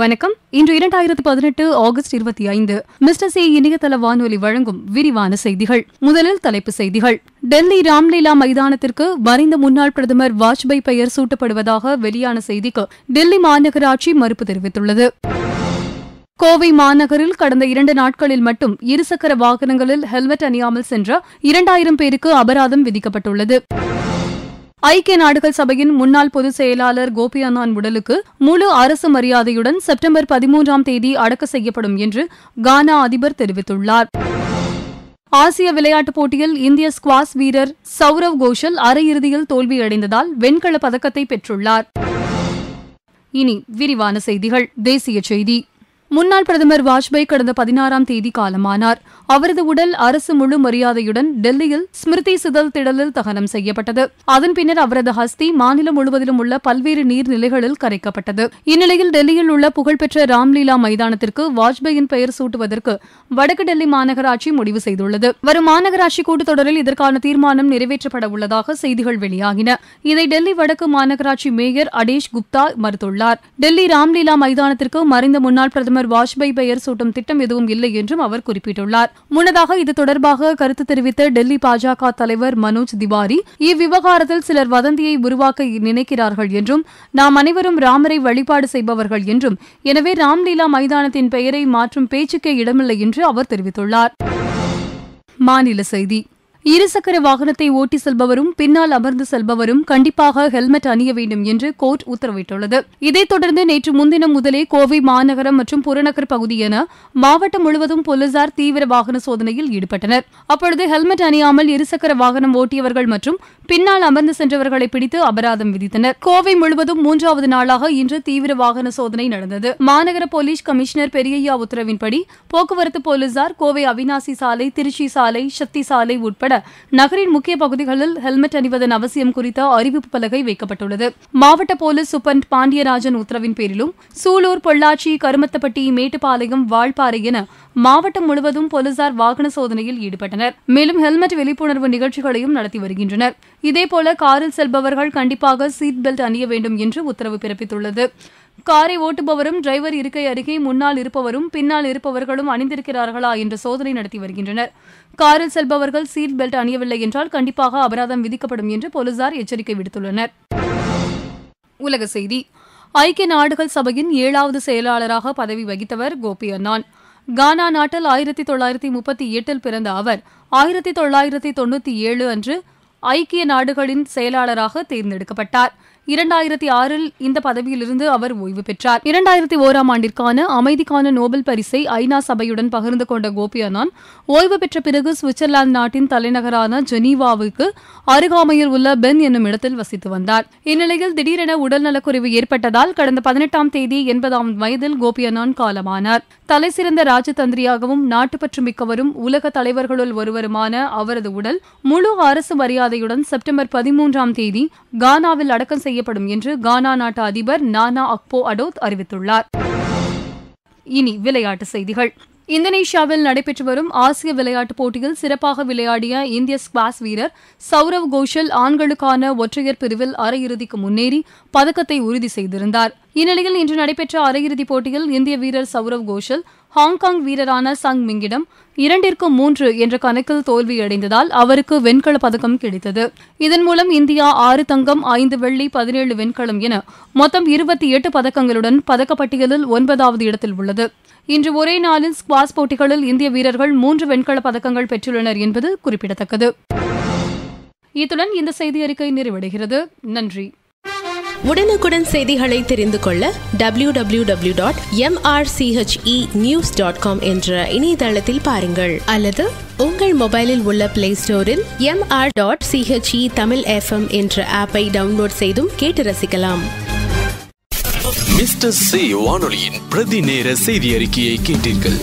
வணக்கம் இன்று இரண்டாயிரத்து பதினெட்டு ஆகஸ்ட் இருபத்தி ஐந்து மிஸ்டர் சி இணையதள வானொலி வழங்கும் விரிவான செய்திகள் முதலில் தலைப்பு செய்திகள் டெல்லி ராம்லீலா மைதானத்திற்கு மறைந்த முன்னாள் பிரதமர் வாஜ்பாய் பெயர் சூட்டப்படுவதாக வெளியான செய்திக்கு டெல்லி மாநகராட்சி மறுப்பு தெரிவித்துள்ளது கோவை மாநகரில் கடந்த இரண்டு நாட்களில் மட்டும் இருசக்கர வாகனங்களில் ஹெல்மெட் அணியாமல் சென்ற இரண்டாயிரம் பேருக்கு அபராதம் விதிக்கப்பட்டுள்ளது ஐக்கிய நாடுகள் சபையின் முன்னாள் பொதுச் செயலாளர் கோபி அன்னான் உடலுக்கு முழு அரசு மரியாதையுடன் செப்டம்பர் பதிமூன்றாம் தேதி அடக்க செய்யப்படும் என்று கானா அதிபர் தெரிவித்துள்ளார் ஆசிய விளையாட்டுப் போட்டியில் இந்திய ஸ்குவாஷ் வீரர் சௌரவ் கோஷல் அரையிறுதியில் தோல்வியடைந்ததால் வெண்கல பதக்கத்தை பெற்றுள்ளார் இனி விரிவான செய்திகள் தேசிய செய்தி முன்னாள் பிரதமர் வாஜ்பாய் கடந்த பதினாறாம் தேதி காலமானார் அவரது உடல் அரசு முழு மரியாதையுடன் டெல்லியில் ஸ்மிருதி சிதல் திடலில் தகனம் செய்யப்பட்டது அதன் பின்னர் அவரது ஹஸ்தி மாநிலம் முழுவதிலும் உள்ள பல்வேறு நீர்நிலைகளில் கரைக்கப்பட்டது இந்நிலையில் டெல்லியில் உள்ள புகழ்பெற்ற ராம்லீலா மைதானத்திற்கு வாஜ்பாயின் பெயர் சூட்டுவதற்கு வடக்கு டெல்லி மாநகராட்சி முடிவு செய்துள்ளது வரும் மாநகராட்சி கூட்டத்தொடரில் இதற்கான தீர்மானம் நிறைவேற்றப்பட உள்ளதாக செய்திகள் வெளியாகின இதை டெல்லி வடக்கு மாநகராட்சி மேயர் அடேஷ் குப்தா மறுத்துள்ளார் டெல்லி ராம்லீலா மைதானத்திற்கு மறைந்த முன்னாள் பிரதமர் பிரதமர் வாஜ்பாய் பெயர் சூட்டும் திட்டம் எதுவும் இல்லை என்றும் அவர் குறிப்பிட்டுள்ளார் முன்னதாக இது தொடர்பாக கருத்து தெரிவித்த டெல்லி பாஜக தலைவர் மனோஜ் திவாரி இவ்விவகாரத்தில் சிலர் வதந்தியை உருவாக்க நினைக்கிறார்கள் என்றும் நாம் அனைவரும் ராமரை வழிபாடு செய்பவர்கள் என்றும் எனவே ராம்லீலா மைதானத்தின் பெயரை மாற்றும் பேச்சுக்கே இடமில்லை என்று அவர் தெரிவித்துள்ளார் மாநில செய்தி இருசக்கர வாகனத்தை ஓட்டி செல்பவரும் பின்னால் அமர்ந்து செல்பவரும் கண்டிப்பாக ஹெல்மெட் அணிய வேண்டும் என்று கோர்ட் உத்தரவிட்டுள்ளது இதைத் தொடர்ந்து நேற்று முன்தினம் முதலே கோவை மாநகரம் மற்றும் புறநகர் பகுதி என மாவட்டம் முழுவதும் போலீசார் தீவிர வாகன சோதனையில் ஈடுபட்டனர் அப்பொழுது ஹெல்மெட் அணியாமல் இருசக்கர வாகனம் ஓட்டியவர்கள் மற்றும் பின்னால் அமர்ந்து சென்றவர்களை பிடித்து அபராதம் விதித்தனர் கோவை முழுவதும் மூன்றாவது நாளாக இன்று தீவிர வாகன சோதனை நடந்தது மாநகர போலீஸ் கமிஷனர் பெரியய்யா உத்தரவின்படி போக்குவரத்து போலீசார் கோவை அவினாசி சாலை திருச்சி சாலை சக்தி சாலை உட்பட உட்பட நகரின் முக்கிய பகுதிகளில் ஹெல்மெட் அணிவதன் அவசியம் குறித்த அறிவிப்பு பலகை வைக்கப்பட்டுள்ளது மாவட்ட போலீஸ் சூப்பர் பாண்டியராஜன் உத்தரவின் பேரிலும் சூலூர் பொள்ளாச்சி கருமத்தப்பட்டி மேட்டுப்பாளையம் வாழ்பாறை என மாவட்டம் முழுவதும் போலீசார் வாகன சோதனையில் ஈடுபட்டனர் மேலும் ஹெல்மெட் விழிப்புணர்வு நிகழ்ச்சிகளையும் நடத்தி வருகின்றனர் இதேபோல காரில் செல்பவர்கள் கண்டிப்பாக சீட் பெல்ட் அணிய வேண்டும் என்று உத்தரவு பிறப்பித்துள்ளது காரை ஓட்டுபவரும் டிரைவர் இருக்கை அருகே முன்னால் இருப்பவரும் பின்னால் இருப்பவர்களும் அணிந்திருக்கிறார்களா என்று சோதனை நடத்தி வருகின்றனர் காரில் செல்பவர்கள் சீட் பெல்ட் அணியவில்லை என்றால் கண்டிப்பாக அபராதம் விதிக்கப்படும் என்று போலீசார் எச்சரிக்கை விடுத்துள்ளனர் உலக செய்தி ஐக்கிய நாடுகள் சபையின் ஏழாவது செயலாளராக பதவி வகித்தவர் கோபி அன்னான் கானா நாட்டில் ஆயிரத்தி தொள்ளாயிரத்தி முப்பத்தி எட்டில் பிறந்த அவர் ஆயிரத்தி தொள்ளாயிரத்தி தொண்ணூத்தி ஏழு அன்று ஐக்கிய நாடுகளின் செயலாளராக தேர்ந்தெடுக்கப்பட்டார் இரண்டாயிரத்தி ஆறில் இந்த பதவியிலிருந்து அவர் ஓய்வு பெற்றார் இரண்டாயிரத்தி ஓராம் ஆண்டிற்கான அமைதிக்கான நோபல் பரிசை ஐநா சபையுடன் பகிர்ந்து கொண்ட கோபி அனான் ஓய்வு பெற்ற பிறகு சுவிட்சர்லாந்து நாட்டின் தலைநகரான ஜெனீவாவுக்கு அருகாமையில் உள்ள பென் என்னும் இடத்தில் வசித்து வந்தார் இந்நிலையில் திடீரென உடல் நலக்குறைவு ஏற்பட்டதால் கடந்த பதினெட்டாம் தேதி எண்பதாம் வயதில் கோபி அனான் காலமானார் தலைசிறந்த ராஜதந்திரியாகவும் நாட்டுப்பற்று மிக்கவரும் உலக தலைவர்களுள் ஒருவருமான அவரது உடல் முழு அரசு மரியாதையுடன் செப்டம்பர் பதிமூன்றாம் தேதி கானாவில் அடக்கம் செய்ய செய்யப்படும் என்று கானா நாட்டு அதிபர் நானா அக்போ அடோத் அறிவித்துள்ளார் இனி விளையாட்டு செய்திகள் இந்தோனேஷியாவில் நடைபெற்று வரும் ஆசிய விளையாட்டுப் போட்டியில் சிறப்பாக விளையாடிய இந்திய ஸ்குவாஷ் வீரர் சௌரவ் கோஷல் ஆண்களுக்கான ஒற்றையர் பிரிவில் அரையிறுதிக்கு முன்னேறி பதக்கத்தை உறுதி செய்திருந்தார் இந்நிலையில் இன்று நடைபெற்ற அரையிறுதிப் போட்டியில் இந்திய வீரர் சௌரவ் கோஷல் ஹாங்காங் வீரரான சங் மிங்கிடம் இரண்டிற்கு மூன்று என்ற கணக்கில் தோல்வியடைந்ததால் அவருக்கு வெண்கலப் பதக்கம் கிடைத்தது இதன் மூலம் இந்தியா ஆறு தங்கம் ஐந்து வெள்ளி பதினேழு வெண்கலம் என மொத்தம் இருபத்தி எட்டு பதக்கங்களுடன் பதக்கப்பட்டியலில் ஒன்பதாவது இடத்தில் உள்ளது இன்று ஒரே நாளில் ஸ்குவாஷ் போட்டிகளில் இந்திய வீரர்கள் மூன்று வெண்கலப் பதக்கங்கள் பெற்றுள்ளனர் என்பது குறிப்பிடத்தக்கது இத்துடன் இந்த செய்தி அறிக்கை நிறைவடைகிறது நன்றி உடனுக்குடன் செய்திகளை தெரிந்து கொள்ள W W W dot CHE news dot com என்ற இணையதளத்தில் பாருங்கள் அல்லது உங்கள் மொபைலில் உள்ள பிளே ஸ்டோரில் MR dot CHE Tamil FM என்ற ஆப்பை டவுன்லோட் செய்தும் கேட்டு ரசிக்கலாம் மிஸ்டர் சி வானொலியின் பிரதி நேர செய்தி அறிக்கையை கேட்டீர்கள்